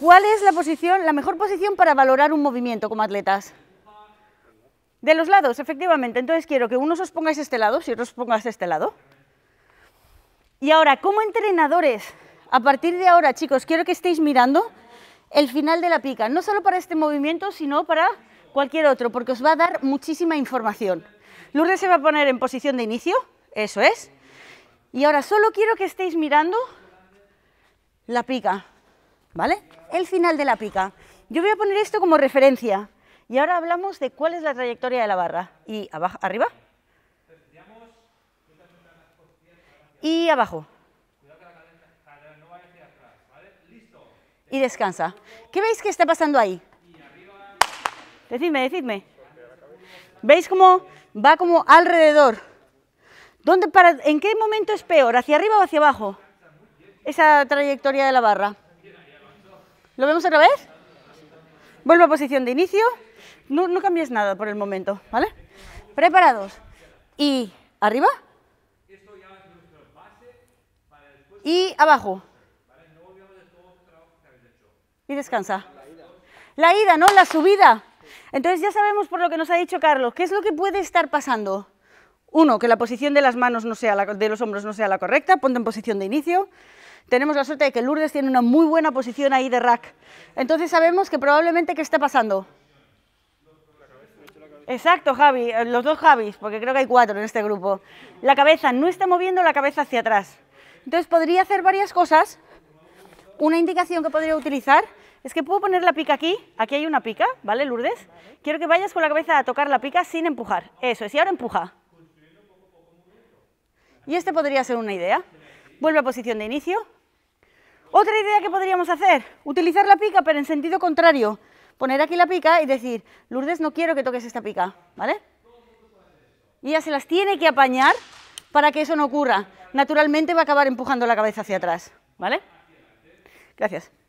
¿Cuál es la posición, la mejor posición para valorar un movimiento como atletas? De los lados, efectivamente. Entonces quiero que unos os pongáis este lado, si otros os pongáis este lado. Y ahora, como entrenadores, a partir de ahora, chicos, quiero que estéis mirando el final de la pica, no solo para este movimiento, sino para cualquier otro, porque os va a dar muchísima información. Lourdes se va a poner en posición de inicio, eso es. Y ahora solo quiero que estéis mirando la pica. ¿vale? El final de la pica. Yo voy a poner esto como referencia. Y ahora hablamos de cuál es la trayectoria de la barra. Y abajo, arriba. Y abajo. Y descansa. ¿Qué veis que está pasando ahí? Decidme, decidme. ¿Veis cómo va como alrededor? ¿Dónde para, ¿En qué momento es peor? ¿Hacia arriba o hacia abajo? Esa trayectoria de la barra. ¿Lo vemos otra vez? Vuelvo a posición de inicio. No, cambies nada por el momento, ¿vale? Preparados. Y arriba. Y abajo. Y descansa. La ida, no la subida. Entonces ya sabemos por lo que nos ha dicho Carlos, ¿qué es lo que puede estar pasando? Uno, que la posición de las manos no sea la, de los hombros no sea la correcta, ponte en posición de inicio tenemos la suerte de que Lourdes tiene una muy buena posición ahí de rack. Entonces sabemos que probablemente, ¿qué está pasando? Exacto, Javi, eh, los dos Javis, porque creo que hay cuatro en este grupo. La cabeza, no está moviendo la cabeza hacia atrás. Entonces podría hacer varias cosas. Una indicación que podría utilizar es que puedo poner la pica aquí, aquí hay una pica, ¿vale, Lourdes? Quiero que vayas con la cabeza a tocar la pica sin empujar. Eso es, y ahora empuja. Y este podría ser una idea. Vuelve a posición de inicio. Otra idea que podríamos hacer, utilizar la pica pero en sentido contrario. Poner aquí la pica y decir, Lourdes, no quiero que toques esta pica, ¿vale? Y ya se las tiene que apañar para que eso no ocurra. Naturalmente va a acabar empujando la cabeza hacia atrás, ¿vale? Gracias.